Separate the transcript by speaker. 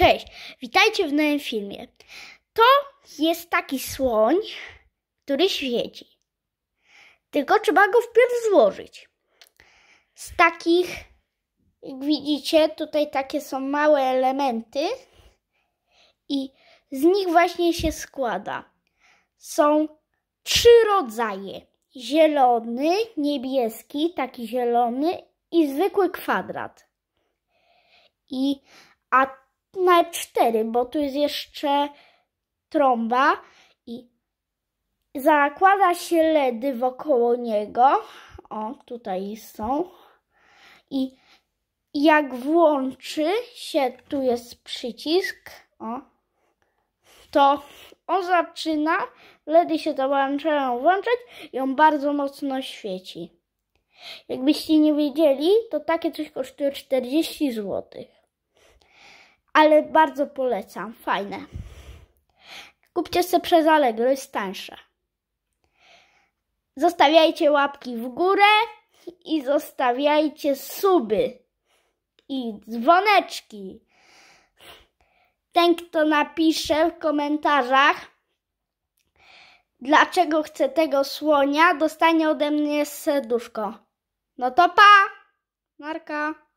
Speaker 1: Cześć, witajcie w nowym filmie. To jest taki słoń, który świeci. Tylko trzeba go wpierw złożyć. Z takich, jak widzicie, tutaj takie są małe elementy i z nich właśnie się składa. Są trzy rodzaje. Zielony, niebieski, taki zielony i zwykły kwadrat. I a na cztery, bo tu jest jeszcze trąba i zakłada się ledy wokoło niego. O, tutaj są. I jak włączy się, tu jest przycisk, o, to on zaczyna, ledy się włączają włączać i on bardzo mocno świeci. Jakbyście nie wiedzieli, to takie coś kosztuje 40 złotych ale bardzo polecam, fajne. Kupcie sobie przez Allegro, jest tańsze. Zostawiajcie łapki w górę i zostawiajcie suby i dzwoneczki. Ten, kto napisze w komentarzach, dlaczego chce tego słonia, dostanie ode mnie serduszko. No to pa! Marka!